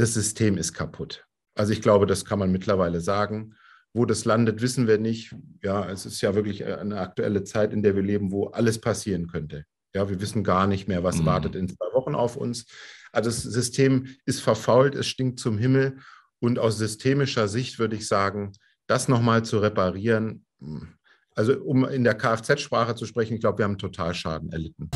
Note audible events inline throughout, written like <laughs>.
das System ist kaputt. Also ich glaube, das kann man mittlerweile sagen. Wo das landet, wissen wir nicht. Ja, es ist ja wirklich äh, eine aktuelle Zeit, in der wir leben, wo alles passieren könnte. Ja, wir wissen gar nicht mehr, was mhm. wartet in zwei Wochen auf uns. Also das System ist verfault, es stinkt zum Himmel. Und aus systemischer Sicht würde ich sagen, das nochmal zu reparieren, hm, also um in der Kfz-Sprache zu sprechen, ich glaube, wir haben Totalschaden erlitten.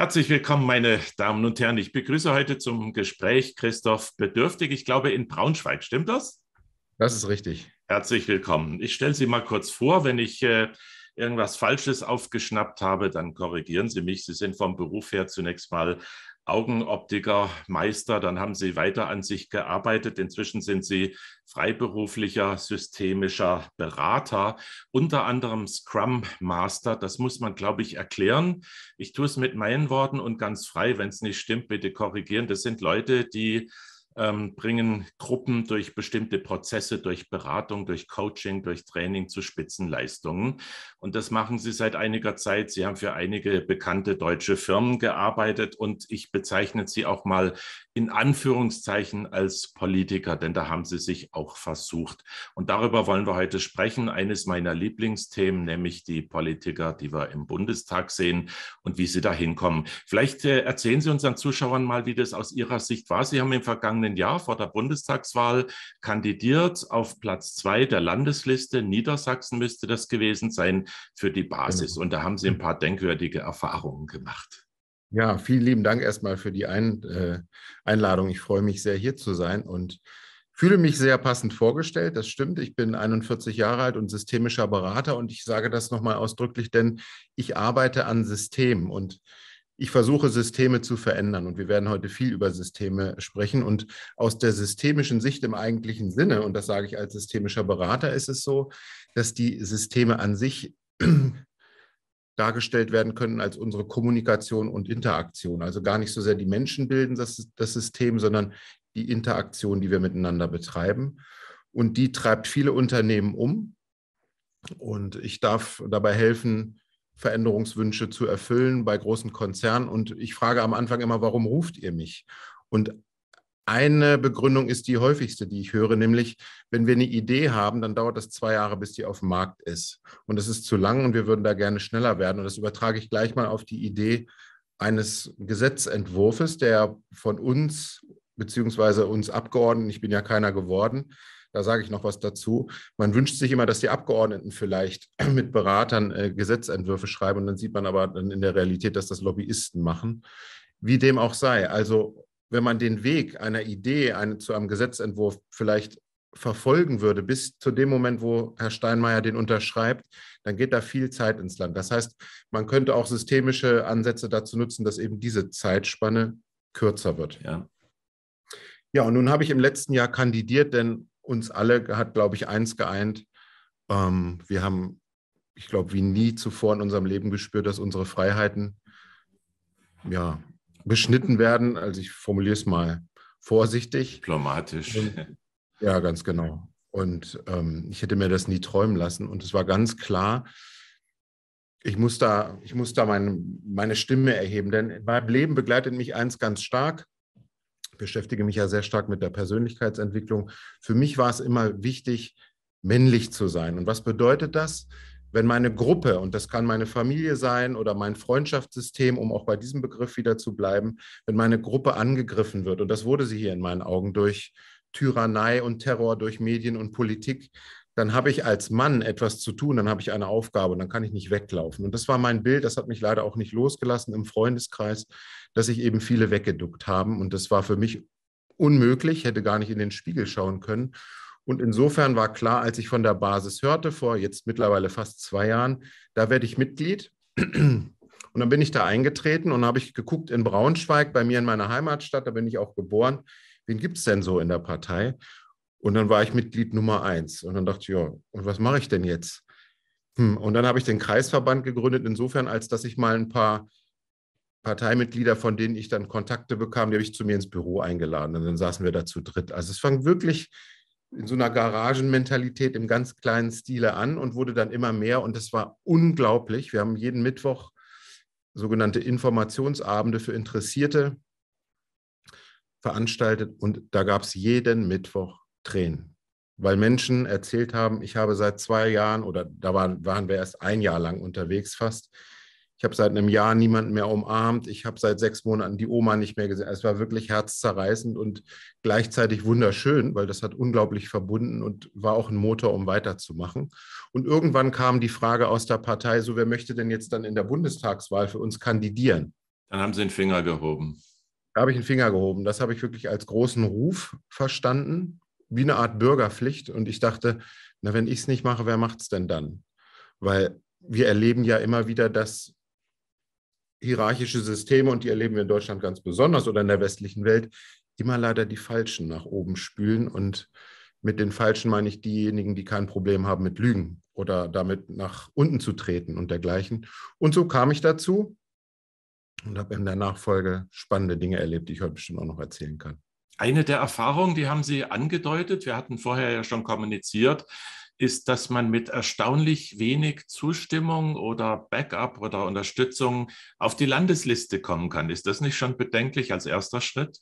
Herzlich willkommen, meine Damen und Herren. Ich begrüße heute zum Gespräch Christoph Bedürftig. Ich glaube, in Braunschweig, stimmt das? Das ist richtig. Herzlich willkommen. Ich stelle Sie mal kurz vor, wenn ich äh, irgendwas Falsches aufgeschnappt habe, dann korrigieren Sie mich. Sie sind vom Beruf her zunächst mal Augenoptiker, Meister, dann haben Sie weiter an sich gearbeitet. Inzwischen sind Sie freiberuflicher, systemischer Berater, unter anderem Scrum Master. Das muss man, glaube ich, erklären. Ich tue es mit meinen Worten und ganz frei, wenn es nicht stimmt, bitte korrigieren. Das sind Leute, die ähm, bringen Gruppen durch bestimmte Prozesse, durch Beratung, durch Coaching, durch Training zu Spitzenleistungen. Und das machen sie seit einiger Zeit. Sie haben für einige bekannte deutsche Firmen gearbeitet und ich bezeichne sie auch mal in Anführungszeichen als Politiker, denn da haben sie sich auch versucht. Und darüber wollen wir heute sprechen. Eines meiner Lieblingsthemen, nämlich die Politiker, die wir im Bundestag sehen und wie sie da hinkommen. Vielleicht äh, erzählen Sie unseren Zuschauern mal, wie das aus Ihrer Sicht war. Sie haben im vergangenen vergangenen Jahr vor der Bundestagswahl kandidiert auf Platz zwei der Landesliste. Niedersachsen müsste das gewesen sein für die Basis. Genau. Und da haben Sie ein paar denkwürdige Erfahrungen gemacht. Ja, vielen lieben Dank erstmal für die Ein äh, Einladung. Ich freue mich sehr, hier zu sein und fühle mich sehr passend vorgestellt. Das stimmt. Ich bin 41 Jahre alt und systemischer Berater und ich sage das nochmal ausdrücklich, denn ich arbeite an Systemen und ich versuche Systeme zu verändern und wir werden heute viel über Systeme sprechen und aus der systemischen Sicht im eigentlichen Sinne, und das sage ich als systemischer Berater, ist es so, dass die Systeme an sich <clears throat> dargestellt werden können als unsere Kommunikation und Interaktion. Also gar nicht so sehr die Menschen bilden das, das System, sondern die Interaktion, die wir miteinander betreiben. Und die treibt viele Unternehmen um. Und ich darf dabei helfen, Veränderungswünsche zu erfüllen bei großen Konzernen. Und ich frage am Anfang immer, warum ruft ihr mich? Und eine Begründung ist die häufigste, die ich höre, nämlich, wenn wir eine Idee haben, dann dauert das zwei Jahre, bis die auf dem Markt ist. Und das ist zu lang und wir würden da gerne schneller werden. Und das übertrage ich gleich mal auf die Idee eines Gesetzentwurfs, der von uns beziehungsweise uns Abgeordneten, ich bin ja keiner geworden, da sage ich noch was dazu. Man wünscht sich immer, dass die Abgeordneten vielleicht <clears throat> mit Beratern äh, Gesetzentwürfe schreiben und dann sieht man aber dann in der Realität, dass das Lobbyisten machen. Wie dem auch sei. Also wenn man den Weg einer Idee eine, zu einem Gesetzentwurf vielleicht verfolgen würde, bis zu dem Moment, wo Herr Steinmeier den unterschreibt, dann geht da viel Zeit ins Land. Das heißt, man könnte auch systemische Ansätze dazu nutzen, dass eben diese Zeitspanne kürzer wird. Ja, ja und nun habe ich im letzten Jahr kandidiert, denn uns alle hat, glaube ich, eins geeint. Ähm, wir haben, ich glaube, wie nie zuvor in unserem Leben gespürt, dass unsere Freiheiten ja, beschnitten werden. Also ich formuliere es mal vorsichtig. Diplomatisch. Und, ja, ganz genau. Und ähm, ich hätte mir das nie träumen lassen. Und es war ganz klar, ich muss da, ich muss da meine, meine Stimme erheben, denn mein Leben begleitet mich eins ganz stark beschäftige mich ja sehr stark mit der Persönlichkeitsentwicklung. Für mich war es immer wichtig, männlich zu sein. Und was bedeutet das? Wenn meine Gruppe, und das kann meine Familie sein oder mein Freundschaftssystem, um auch bei diesem Begriff wieder zu bleiben, wenn meine Gruppe angegriffen wird, und das wurde sie hier in meinen Augen durch Tyrannei und Terror, durch Medien und Politik, dann habe ich als Mann etwas zu tun, dann habe ich eine Aufgabe und dann kann ich nicht weglaufen. Und das war mein Bild, das hat mich leider auch nicht losgelassen im Freundeskreis, dass sich eben viele weggeduckt haben. Und das war für mich unmöglich, hätte gar nicht in den Spiegel schauen können. Und insofern war klar, als ich von der Basis hörte, vor jetzt mittlerweile fast zwei Jahren, da werde ich Mitglied. Und dann bin ich da eingetreten und habe ich geguckt in Braunschweig, bei mir in meiner Heimatstadt, da bin ich auch geboren, wen gibt es denn so in der Partei? Und dann war ich Mitglied Nummer eins. Und dann dachte ich, ja, und was mache ich denn jetzt? Hm. Und dann habe ich den Kreisverband gegründet, insofern, als dass ich mal ein paar Parteimitglieder, von denen ich dann Kontakte bekam, die habe ich zu mir ins Büro eingeladen. Und dann saßen wir da zu dritt. Also es fang wirklich in so einer Garagenmentalität im ganz kleinen Stile an und wurde dann immer mehr. Und das war unglaublich. Wir haben jeden Mittwoch sogenannte Informationsabende für Interessierte veranstaltet. Und da gab es jeden Mittwoch Tränen, weil Menschen erzählt haben, ich habe seit zwei Jahren oder da waren, waren wir erst ein Jahr lang unterwegs fast. Ich habe seit einem Jahr niemanden mehr umarmt. Ich habe seit sechs Monaten die Oma nicht mehr gesehen. Es war wirklich herzzerreißend und gleichzeitig wunderschön, weil das hat unglaublich verbunden und war auch ein Motor, um weiterzumachen. Und irgendwann kam die Frage aus der Partei, so wer möchte denn jetzt dann in der Bundestagswahl für uns kandidieren? Dann haben Sie den Finger gehoben. Da habe ich einen Finger gehoben. Das habe ich wirklich als großen Ruf verstanden wie eine Art Bürgerpflicht. Und ich dachte, na, wenn ich es nicht mache, wer macht es denn dann? Weil wir erleben ja immer wieder, dass hierarchische Systeme, und die erleben wir in Deutschland ganz besonders oder in der westlichen Welt, immer leider die Falschen nach oben spülen. Und mit den Falschen meine ich diejenigen, die kein Problem haben mit Lügen oder damit nach unten zu treten und dergleichen. Und so kam ich dazu und habe in der Nachfolge spannende Dinge erlebt, die ich heute bestimmt auch noch erzählen kann. Eine der Erfahrungen, die haben Sie angedeutet, wir hatten vorher ja schon kommuniziert, ist, dass man mit erstaunlich wenig Zustimmung oder Backup oder Unterstützung auf die Landesliste kommen kann. Ist das nicht schon bedenklich als erster Schritt?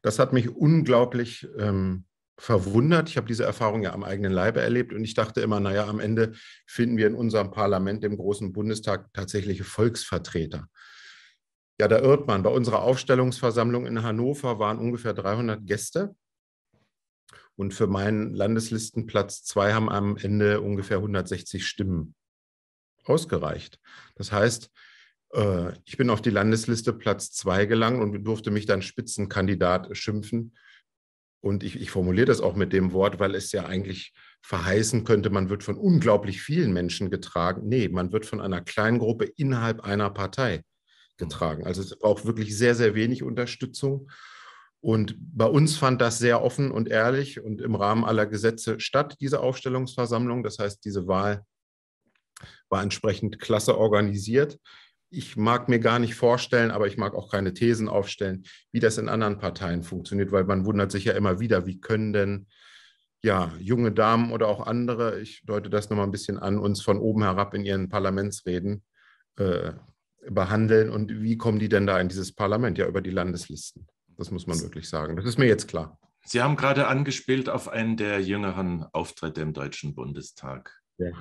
Das hat mich unglaublich ähm, verwundert. Ich habe diese Erfahrung ja am eigenen Leibe erlebt und ich dachte immer, naja, am Ende finden wir in unserem Parlament, im großen Bundestag, tatsächliche Volksvertreter. Ja, da irrt man. Bei unserer Aufstellungsversammlung in Hannover waren ungefähr 300 Gäste. Und für meinen Landeslistenplatz 2 haben am Ende ungefähr 160 Stimmen ausgereicht. Das heißt, äh, ich bin auf die Landesliste Platz 2 gelangt und durfte mich dann Spitzenkandidat schimpfen. Und ich, ich formuliere das auch mit dem Wort, weil es ja eigentlich verheißen könnte, man wird von unglaublich vielen Menschen getragen. Nee, man wird von einer kleinen Gruppe innerhalb einer Partei Mhm. getragen. Also es braucht wirklich sehr, sehr wenig Unterstützung. Und bei uns fand das sehr offen und ehrlich und im Rahmen aller Gesetze statt, diese Aufstellungsversammlung. Das heißt, diese Wahl war entsprechend klasse organisiert. Ich mag mir gar nicht vorstellen, aber ich mag auch keine Thesen aufstellen, wie das in anderen Parteien funktioniert, weil man wundert sich ja immer wieder, wie können denn ja, junge Damen oder auch andere, ich deute das nochmal ein bisschen an, uns von oben herab in ihren Parlamentsreden äh, behandeln und wie kommen die denn da in dieses Parlament? Ja, über die Landeslisten. Das muss man wirklich sagen. Das ist mir jetzt klar. Sie haben gerade angespielt auf einen der jüngeren Auftritte im Deutschen Bundestag. Ja.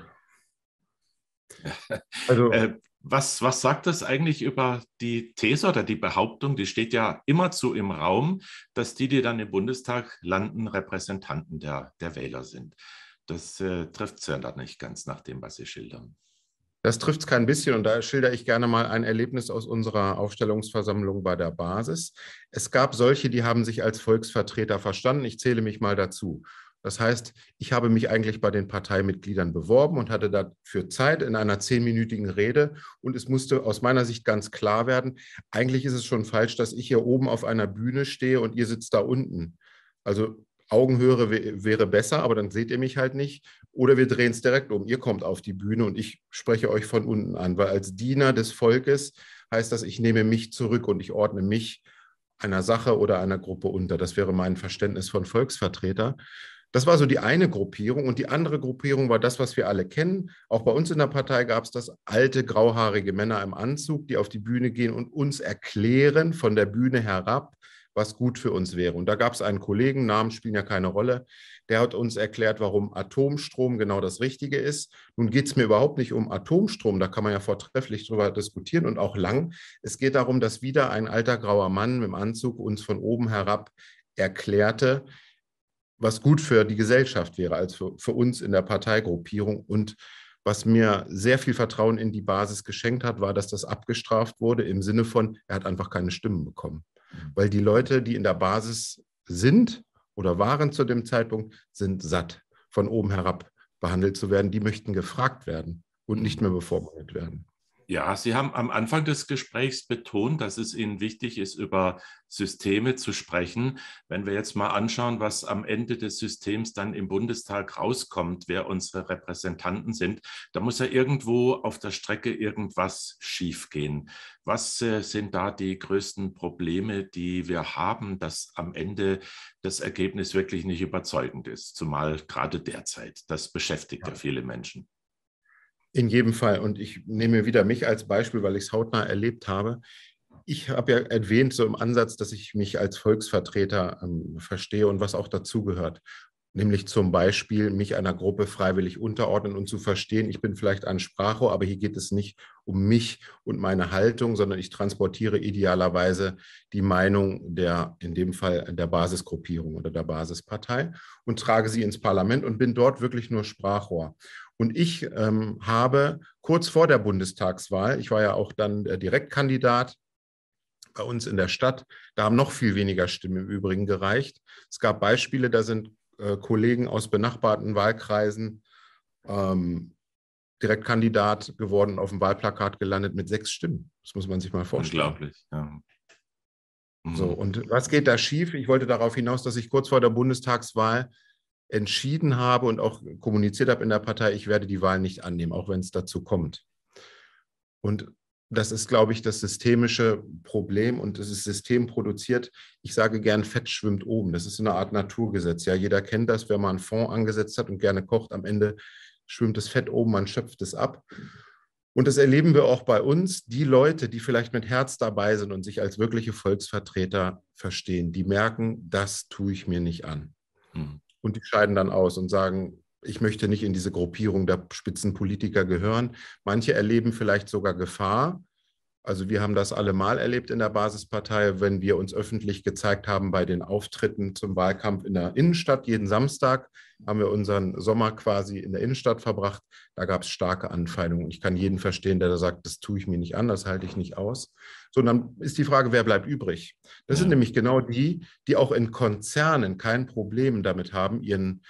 <laughs> Also, äh, was, was sagt das eigentlich über die These oder die Behauptung, die steht ja immerzu im Raum, dass die, die dann im Bundestag landen, Repräsentanten der, der Wähler sind? Das äh, trifft es ja dann nicht ganz nach dem, was Sie schildern. Das trifft es kein bisschen und da schildere ich gerne mal ein Erlebnis aus unserer Aufstellungsversammlung bei der Basis. Es gab solche, die haben sich als Volksvertreter verstanden. Ich zähle mich mal dazu. Das heißt, ich habe mich eigentlich bei den Parteimitgliedern beworben und hatte dafür Zeit in einer zehnminütigen Rede. Und es musste aus meiner Sicht ganz klar werden, eigentlich ist es schon falsch, dass ich hier oben auf einer Bühne stehe und ihr sitzt da unten. Also Augenhöhe wäre besser, aber dann seht ihr mich halt nicht. Oder wir drehen es direkt um. Ihr kommt auf die Bühne und ich spreche euch von unten an, weil als Diener des Volkes heißt das, ich nehme mich zurück und ich ordne mich einer Sache oder einer Gruppe unter. Das wäre mein Verständnis von Volksvertreter. Das war so die eine Gruppierung und die andere Gruppierung war das, was wir alle kennen. Auch bei uns in der Partei gab es das alte grauhaarige Männer im Anzug, die auf die Bühne gehen und uns erklären von der Bühne herab, was gut für uns wäre. Und da gab es einen Kollegen, Namen spielen ja keine Rolle, der hat uns erklärt, warum Atomstrom genau das Richtige ist. Nun geht es mir überhaupt nicht um Atomstrom, da kann man ja vortrefflich drüber diskutieren und auch lang. Es geht darum, dass wieder ein alter grauer Mann mit Anzug uns von oben herab erklärte, was gut für die Gesellschaft wäre, als für, für uns in der Parteigruppierung und was mir sehr viel Vertrauen in die Basis geschenkt hat, war, dass das abgestraft wurde im Sinne von, er hat einfach keine Stimmen bekommen. Mhm. Weil die Leute, die in der Basis sind, oder waren zu dem Zeitpunkt, sind satt, von oben herab behandelt zu werden. Die möchten gefragt werden und nicht mehr bevormundet werden. Ja, Sie haben am Anfang des Gesprächs betont, dass es Ihnen wichtig ist, über Systeme zu sprechen. Wenn wir jetzt mal anschauen, was am Ende des Systems dann im Bundestag rauskommt, wer unsere Repräsentanten sind, da muss ja irgendwo auf der Strecke irgendwas schiefgehen. Was äh, sind da die größten Probleme, die wir haben, dass am Ende das Ergebnis wirklich nicht überzeugend ist, zumal gerade derzeit. Das beschäftigt ja, ja viele Menschen. In jedem Fall. Und ich nehme wieder mich als Beispiel, weil ich es hautnah erlebt habe. Ich habe ja erwähnt, so im Ansatz, dass ich mich als Volksvertreter ähm, verstehe und was auch dazugehört. Nämlich zum Beispiel mich einer Gruppe freiwillig unterordnen und zu verstehen, ich bin vielleicht ein Sprachrohr, aber hier geht es nicht um mich und meine Haltung, sondern ich transportiere idealerweise die Meinung der, in dem Fall der Basisgruppierung oder der Basispartei und trage sie ins Parlament und bin dort wirklich nur Sprachrohr. Und ich ähm, habe kurz vor der Bundestagswahl, ich war ja auch dann äh, Direktkandidat bei uns in der Stadt, da haben noch viel weniger Stimmen im Übrigen gereicht. Es gab Beispiele, da sind äh, Kollegen aus benachbarten Wahlkreisen ähm, Direktkandidat geworden, auf dem Wahlplakat gelandet mit sechs Stimmen. Das muss man sich mal vorstellen. Unglaublich, ja. So, mhm. und was geht da schief? Ich wollte darauf hinaus, dass ich kurz vor der Bundestagswahl entschieden habe und auch kommuniziert habe in der Partei, ich werde die Wahl nicht annehmen, auch wenn es dazu kommt. Und das ist, glaube ich, das systemische Problem und es ist systemproduziert. Ich sage gern, Fett schwimmt oben. Das ist eine Art Naturgesetz. Ja, jeder kennt das, wenn man einen Fonds angesetzt hat und gerne kocht, am Ende schwimmt das Fett oben, man schöpft es ab. Und das erleben wir auch bei uns. Die Leute, die vielleicht mit Herz dabei sind und sich als wirkliche Volksvertreter verstehen, die merken, das tue ich mir nicht an. Hm. Und die scheiden dann aus und sagen, ich möchte nicht in diese Gruppierung der Spitzenpolitiker gehören. Manche erleben vielleicht sogar Gefahr, also wir haben das allemal erlebt in der Basispartei, wenn wir uns öffentlich gezeigt haben bei den Auftritten zum Wahlkampf in der Innenstadt. Jeden Samstag haben wir unseren Sommer quasi in der Innenstadt verbracht. Da gab es starke Anfeindungen. Ich kann jeden verstehen, der da sagt, das tue ich mir nicht an, das halte ich nicht aus. So, dann ist die Frage, wer bleibt übrig? Das ja. sind nämlich genau die, die auch in Konzernen kein Problem damit haben, ihren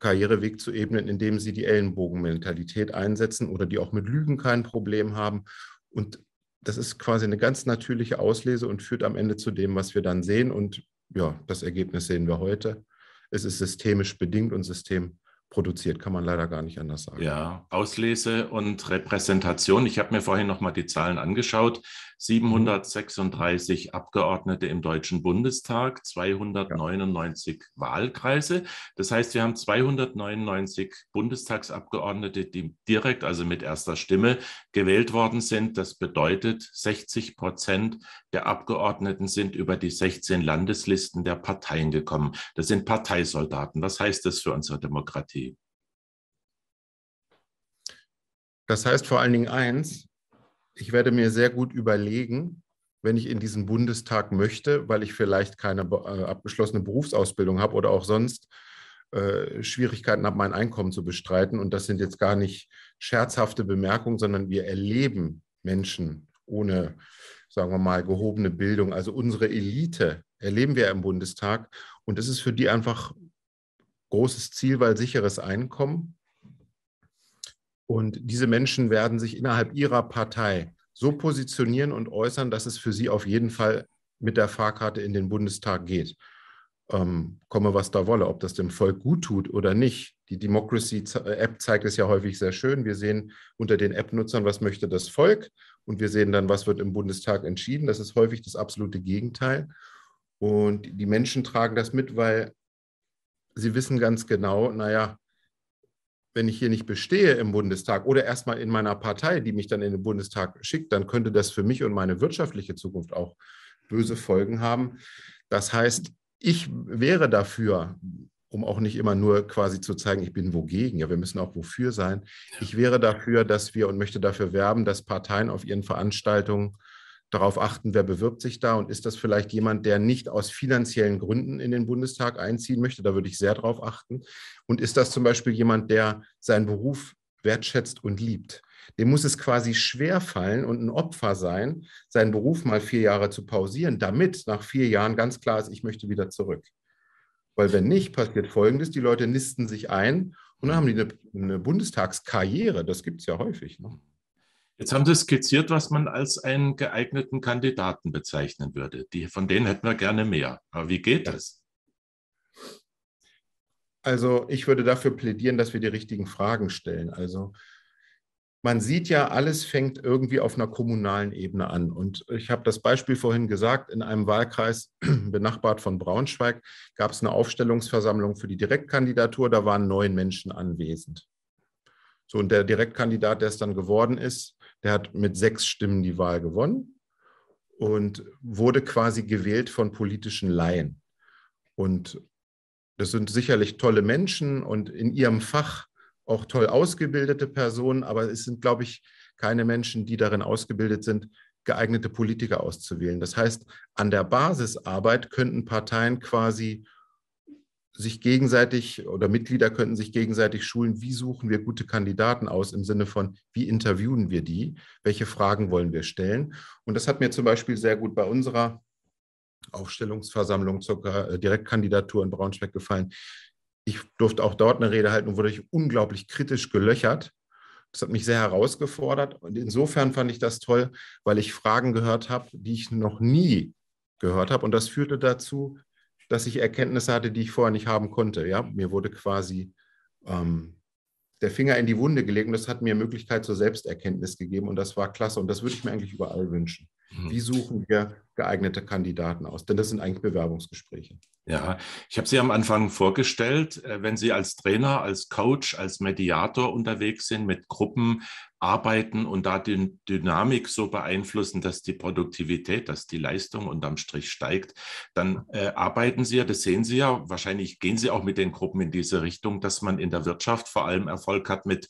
Karriereweg zu ebnen, indem sie die Ellenbogenmentalität einsetzen oder die auch mit Lügen kein Problem haben. Und das ist quasi eine ganz natürliche Auslese und führt am Ende zu dem, was wir dann sehen. Und ja, das Ergebnis sehen wir heute. Es ist systemisch bedingt und systemisch produziert, kann man leider gar nicht anders sagen. Ja, Auslese und Repräsentation. Ich habe mir vorhin nochmal die Zahlen angeschaut. 736 Abgeordnete im Deutschen Bundestag, 299 ja. Wahlkreise. Das heißt, wir haben 299 Bundestagsabgeordnete, die direkt, also mit erster Stimme, gewählt worden sind. Das bedeutet, 60 Prozent der Abgeordneten sind über die 16 Landeslisten der Parteien gekommen. Das sind Parteisoldaten. Was heißt das für unsere Demokratie? Das heißt vor allen Dingen eins, ich werde mir sehr gut überlegen, wenn ich in diesen Bundestag möchte, weil ich vielleicht keine äh, abgeschlossene Berufsausbildung habe oder auch sonst äh, Schwierigkeiten habe, mein Einkommen zu bestreiten. Und das sind jetzt gar nicht scherzhafte Bemerkungen, sondern wir erleben Menschen ohne, sagen wir mal, gehobene Bildung, also unsere Elite erleben wir im Bundestag. Und das ist für die einfach großes Ziel, weil sicheres Einkommen und diese Menschen werden sich innerhalb ihrer Partei so positionieren und äußern, dass es für sie auf jeden Fall mit der Fahrkarte in den Bundestag geht. Ähm, komme, was da wolle, ob das dem Volk gut tut oder nicht. Die Democracy-App äh, zeigt es ja häufig sehr schön. Wir sehen unter den App-Nutzern, was möchte das Volk und wir sehen dann, was wird im Bundestag entschieden. Das ist häufig das absolute Gegenteil. Und die Menschen tragen das mit, weil sie wissen ganz genau, naja, wenn ich hier nicht bestehe im Bundestag oder erstmal in meiner Partei, die mich dann in den Bundestag schickt, dann könnte das für mich und meine wirtschaftliche Zukunft auch böse Folgen haben. Das heißt, ich wäre dafür, um auch nicht immer nur quasi zu zeigen, ich bin wogegen, ja, wir müssen auch wofür sein. Ich wäre dafür, dass wir und möchte dafür werben, dass Parteien auf ihren Veranstaltungen darauf achten, wer bewirbt sich da und ist das vielleicht jemand, der nicht aus finanziellen Gründen in den Bundestag einziehen möchte. Da würde ich sehr darauf achten. Und ist das zum Beispiel jemand, der seinen Beruf wertschätzt und liebt? Dem muss es quasi schwer fallen und ein Opfer sein, seinen Beruf mal vier Jahre zu pausieren, damit nach vier Jahren ganz klar ist, ich möchte wieder zurück. Weil wenn nicht, passiert Folgendes, die Leute nisten sich ein und dann haben die eine, eine Bundestagskarriere. Das gibt es ja häufig. Ne? Jetzt haben Sie skizziert, was man als einen geeigneten Kandidaten bezeichnen würde. Die, von denen hätten wir gerne mehr. Aber wie geht das? Also ich würde dafür plädieren, dass wir die richtigen Fragen stellen. Also man sieht ja, alles fängt irgendwie auf einer kommunalen Ebene an. Und ich habe das Beispiel vorhin gesagt, in einem Wahlkreis <clears throat> benachbart von Braunschweig gab es eine Aufstellungsversammlung für die Direktkandidatur. Da waren neun Menschen anwesend. So, und der Direktkandidat, der es dann geworden ist, der hat mit sechs Stimmen die Wahl gewonnen und wurde quasi gewählt von politischen Laien. Und das sind sicherlich tolle Menschen und in ihrem Fach auch toll ausgebildete Personen, aber es sind, glaube ich, keine Menschen, die darin ausgebildet sind, geeignete Politiker auszuwählen. Das heißt, an der Basisarbeit könnten Parteien quasi sich gegenseitig oder Mitglieder könnten sich gegenseitig schulen, wie suchen wir gute Kandidaten aus im Sinne von, wie interviewen wir die, welche Fragen wollen wir stellen. Und das hat mir zum Beispiel sehr gut bei unserer Aufstellungsversammlung zur äh, Direktkandidatur in Braunschweig gefallen. Ich durfte auch dort eine Rede halten und wurde unglaublich kritisch gelöchert. Das hat mich sehr herausgefordert und insofern fand ich das toll, weil ich Fragen gehört habe, die ich noch nie gehört habe. Und das führte dazu, dass ich Erkenntnisse hatte, die ich vorher nicht haben konnte. Ja, mir wurde quasi ähm, der Finger in die Wunde gelegt und das hat mir Möglichkeit zur Selbsterkenntnis gegeben und das war klasse und das würde ich mir eigentlich überall wünschen. Hm. Wie suchen wir geeignete Kandidaten aus? Denn das sind eigentlich Bewerbungsgespräche. Ja, ich habe Sie am Anfang vorgestellt, äh, wenn Sie als Trainer, als Coach, als Mediator unterwegs sind, mit Gruppen arbeiten und da die Dynamik so beeinflussen, dass die Produktivität, dass die Leistung unterm Strich steigt, dann äh, arbeiten Sie ja, das sehen Sie ja, wahrscheinlich gehen Sie auch mit den Gruppen in diese Richtung, dass man in der Wirtschaft vor allem Erfolg hat mit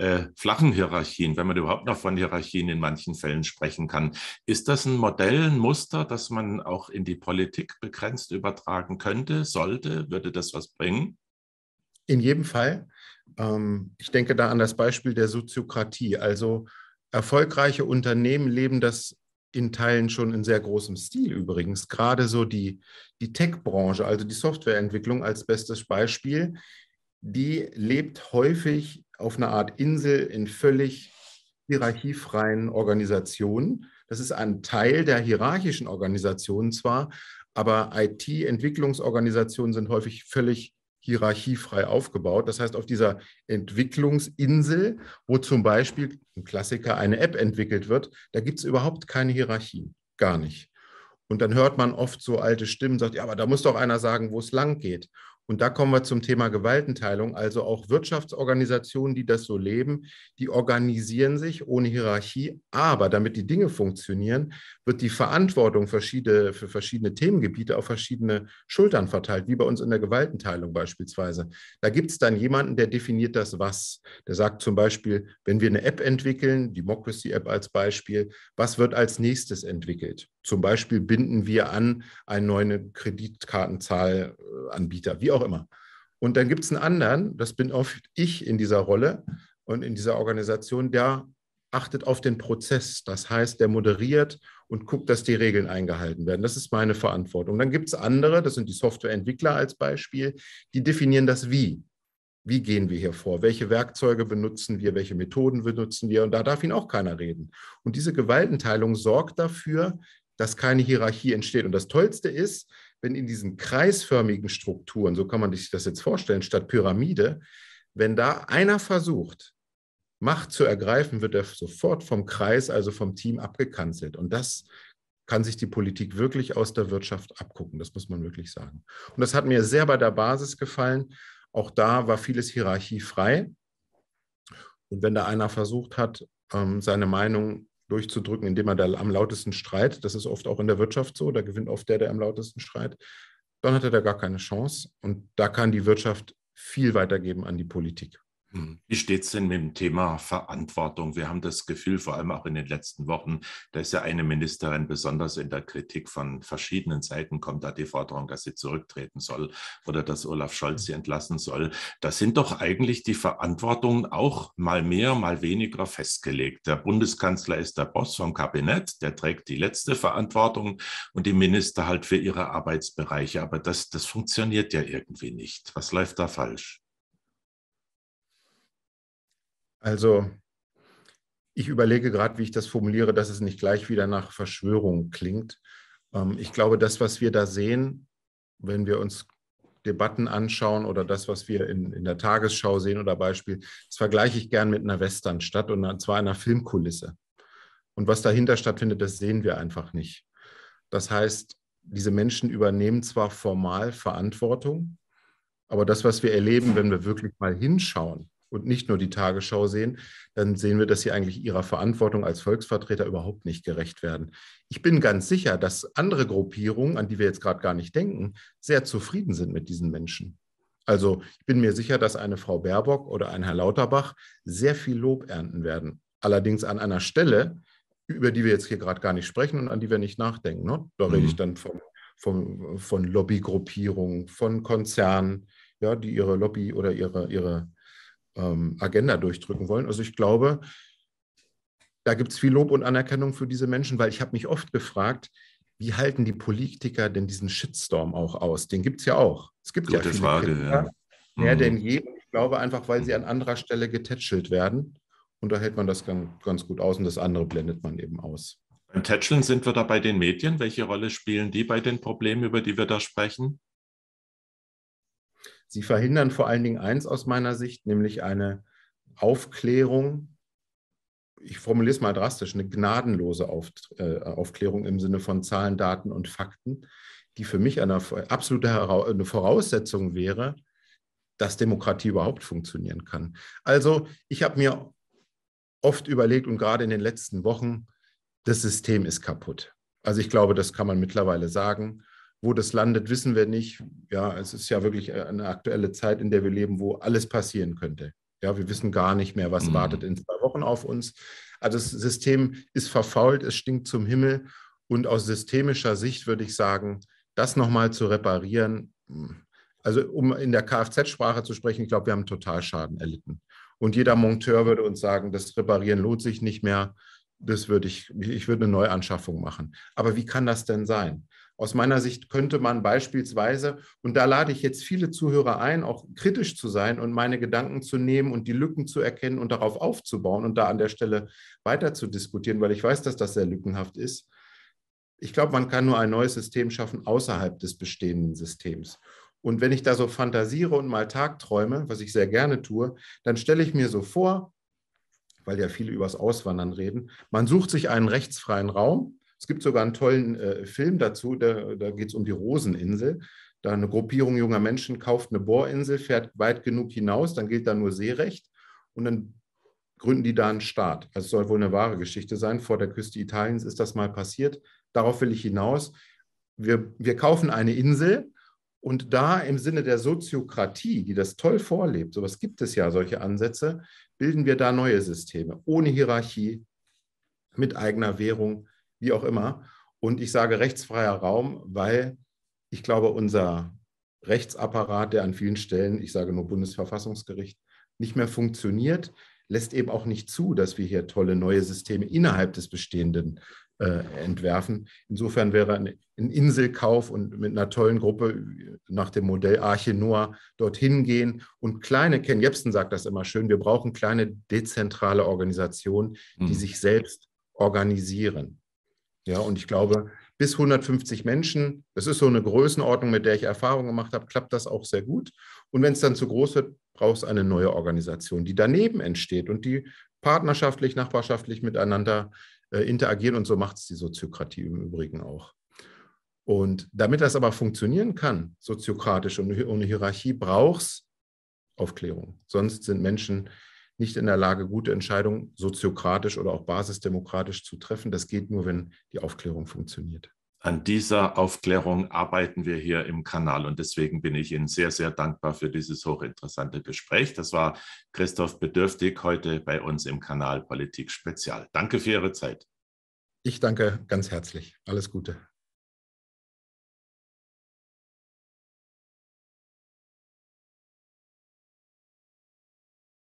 äh, flachen Hierarchien, wenn man überhaupt noch von Hierarchien in manchen Fällen sprechen kann. Ist das ein Modell, ein Muster, das man auch in die Politik begrenzt übertragen könnte, sollte? Würde das was bringen? In jedem Fall. Ähm, ich denke da an das Beispiel der Soziokratie. Also erfolgreiche Unternehmen leben das in Teilen schon in sehr großem Stil übrigens. Gerade so die, die Tech-Branche, also die Softwareentwicklung als bestes Beispiel, die lebt häufig auf einer Art Insel in völlig hierarchiefreien Organisationen. Das ist ein Teil der hierarchischen Organisationen zwar, aber IT-Entwicklungsorganisationen sind häufig völlig hierarchiefrei aufgebaut. Das heißt, auf dieser Entwicklungsinsel, wo zum Beispiel ein Klassiker eine App entwickelt wird, da gibt es überhaupt keine Hierarchien, gar nicht. Und dann hört man oft so alte Stimmen, sagt, ja, aber da muss doch einer sagen, wo es lang geht. Und da kommen wir zum Thema Gewaltenteilung. Also auch Wirtschaftsorganisationen, die das so leben, die organisieren sich ohne Hierarchie. Aber damit die Dinge funktionieren, wird die Verantwortung verschiedene, für verschiedene Themengebiete auf verschiedene Schultern verteilt, wie bei uns in der Gewaltenteilung beispielsweise. Da gibt es dann jemanden, der definiert das was. Der sagt zum Beispiel, wenn wir eine App entwickeln, Democracy-App als Beispiel, was wird als nächstes entwickelt? Zum Beispiel binden wir an einen neuen Kreditkartenzahlanbieter, äh, wie auch auch immer. Und dann gibt es einen anderen, das bin oft ich in dieser Rolle und in dieser Organisation, der achtet auf den Prozess. Das heißt, der moderiert und guckt, dass die Regeln eingehalten werden. Das ist meine Verantwortung. Dann gibt es andere, das sind die Softwareentwickler als Beispiel, die definieren das Wie. Wie gehen wir hier vor? Welche Werkzeuge benutzen wir? Welche Methoden benutzen wir? Und da darf Ihnen auch keiner reden. Und diese Gewaltenteilung sorgt dafür, dass keine Hierarchie entsteht. Und das Tollste ist, wenn in diesen kreisförmigen Strukturen, so kann man sich das jetzt vorstellen, statt Pyramide, wenn da einer versucht, Macht zu ergreifen, wird er sofort vom Kreis, also vom Team abgekanzelt. Und das kann sich die Politik wirklich aus der Wirtschaft abgucken. Das muss man wirklich sagen. Und das hat mir sehr bei der Basis gefallen. Auch da war vieles hierarchiefrei. Und wenn da einer versucht hat, ähm, seine Meinung durchzudrücken, indem man da am lautesten streit. Das ist oft auch in der Wirtschaft so, da gewinnt oft der, der am lautesten streitet. Dann hat er da gar keine Chance und da kann die Wirtschaft viel weitergeben an die Politik. Hm. Wie steht es denn mit dem Thema Verantwortung? Wir haben das Gefühl, vor allem auch in den letzten Wochen, dass ja eine Ministerin besonders in der Kritik von verschiedenen Seiten, kommt da die Forderung, dass sie zurücktreten soll oder dass Olaf Scholz hm. sie entlassen soll. Das sind doch eigentlich die Verantwortungen auch mal mehr, mal weniger festgelegt. Der Bundeskanzler ist der Boss vom Kabinett, der trägt die letzte Verantwortung und die Minister halt für ihre Arbeitsbereiche. Aber das, das funktioniert ja irgendwie nicht. Was läuft da falsch? Also ich überlege gerade, wie ich das formuliere, dass es nicht gleich wieder nach Verschwörung klingt. Ähm, ich glaube, das, was wir da sehen, wenn wir uns Debatten anschauen oder das, was wir in, in der Tagesschau sehen oder Beispiel, das vergleiche ich gern mit einer Westernstadt und zwar einer Filmkulisse. Und was dahinter stattfindet, das sehen wir einfach nicht. Das heißt, diese Menschen übernehmen zwar formal Verantwortung, aber das, was wir erleben, wenn wir wirklich mal hinschauen, und nicht nur die Tagesschau sehen, dann sehen wir, dass sie eigentlich ihrer Verantwortung als Volksvertreter überhaupt nicht gerecht werden. Ich bin ganz sicher, dass andere Gruppierungen, an die wir jetzt gerade gar nicht denken, sehr zufrieden sind mit diesen Menschen. Also ich bin mir sicher, dass eine Frau Baerbock oder ein Herr Lauterbach sehr viel Lob ernten werden. Allerdings an einer Stelle, über die wir jetzt hier gerade gar nicht sprechen und an die wir nicht nachdenken. Ne? Da mhm. rede ich mhm. dann von, von, von Lobbygruppierungen, von Konzernen, ja, die ihre Lobby oder ihre, ihre ähm, Agenda durchdrücken wollen. Also ich glaube, da gibt es viel Lob und Anerkennung für diese Menschen, weil ich habe mich oft gefragt, wie halten die Politiker denn diesen Shitstorm auch aus? Den gibt es ja auch. Es gibt Gute ja viele Frage, Kinder, ja. mehr mhm. denn je. Ich glaube einfach, weil sie mhm. an anderer Stelle getätschelt werden. Und da hält man das ganz, ganz gut aus und das andere blendet man eben aus. Beim Tätscheln sind wir da bei den Medien. Welche Rolle spielen die bei den Problemen, über die wir da sprechen? Sie verhindern vor allen Dingen eins aus meiner Sicht, nämlich eine Aufklärung, ich formuliere es mal drastisch, eine gnadenlose Auf, äh, Aufklärung im Sinne von Zahlen, Daten und Fakten, die für mich eine absolute Hera eine Voraussetzung wäre, dass Demokratie überhaupt funktionieren kann. Also ich habe mir oft überlegt und gerade in den letzten Wochen, das System ist kaputt. Also ich glaube, das kann man mittlerweile sagen. Wo das landet, wissen wir nicht. Ja, es ist ja wirklich äh, eine aktuelle Zeit, in der wir leben, wo alles passieren könnte. Ja, wir wissen gar nicht mehr, was mhm. wartet in zwei Wochen auf uns. Also das System ist verfault, es stinkt zum Himmel. Und aus systemischer Sicht würde ich sagen, das nochmal zu reparieren, hm, also um in der Kfz-Sprache zu sprechen, ich glaube, wir haben Totalschaden erlitten. Und jeder Monteur würde uns sagen, das Reparieren lohnt sich nicht mehr. Das würde ich, ich würde eine Neuanschaffung machen. Aber wie kann das denn sein? Aus meiner Sicht könnte man beispielsweise, und da lade ich jetzt viele Zuhörer ein, auch kritisch zu sein und meine Gedanken zu nehmen und die Lücken zu erkennen und darauf aufzubauen und da an der Stelle weiter zu diskutieren, weil ich weiß, dass das sehr lückenhaft ist. Ich glaube, man kann nur ein neues System schaffen außerhalb des bestehenden Systems. Und wenn ich da so fantasiere und mal tagträume, was ich sehr gerne tue, dann stelle ich mir so vor, weil ja viele übers Auswandern reden, man sucht sich einen rechtsfreien Raum, es gibt sogar einen tollen äh, Film dazu, da, da geht es um die Roseninsel. Da eine Gruppierung junger Menschen kauft eine Bohrinsel, fährt weit genug hinaus, dann gilt da nur Seerecht und dann gründen die da einen Staat. Also soll wohl eine wahre Geschichte sein. Vor der Küste Italiens ist das mal passiert. Darauf will ich hinaus. Wir, wir kaufen eine Insel und da im Sinne der Soziokratie, die das toll vorlebt, sowas gibt es ja, solche Ansätze, bilden wir da neue Systeme ohne Hierarchie, mit eigener Währung, wie auch immer. Und ich sage rechtsfreier Raum, weil ich glaube, unser Rechtsapparat, der an vielen Stellen, ich sage nur Bundesverfassungsgericht, nicht mehr funktioniert, lässt eben auch nicht zu, dass wir hier tolle neue Systeme innerhalb des bestehenden äh, entwerfen. Insofern wäre ein, Inselkauf und mit einer tollen Gruppe nach dem Modell Arche Noah dorthin gehen und kleine, Ken Jebsen sagt das immer schön, wir brauchen kleine dezentrale Organisationen, die mhm. sich selbst organisieren. Ja, und ich glaube, bis 150 Menschen, das ist so eine Größenordnung, mit der ich Erfahrung gemacht habe, klappt das auch sehr gut. Und wenn es dann zu groß wird, braucht es eine neue Organisation, die daneben entsteht und die partnerschaftlich, nachbarschaftlich miteinander äh, interagieren. Und so macht es die Soziokratie im Übrigen auch. Und damit das aber funktionieren kann, soziokratisch und ohne Hierarchie, braucht es Aufklärung. Sonst sind Menschen nicht in der Lage, gute Entscheidungen soziokratisch oder auch basisdemokratisch zu treffen. Das geht nur, wenn die Aufklärung funktioniert. An dieser Aufklärung arbeiten wir hier im Kanal und deswegen bin ich Ihnen sehr, sehr dankbar für dieses hochinteressante Gespräch. Das war Christoph Bedürftig heute bei uns im Kanal Politik Spezial. Danke für Ihre Zeit. Ich danke ganz herzlich. Alles Gute.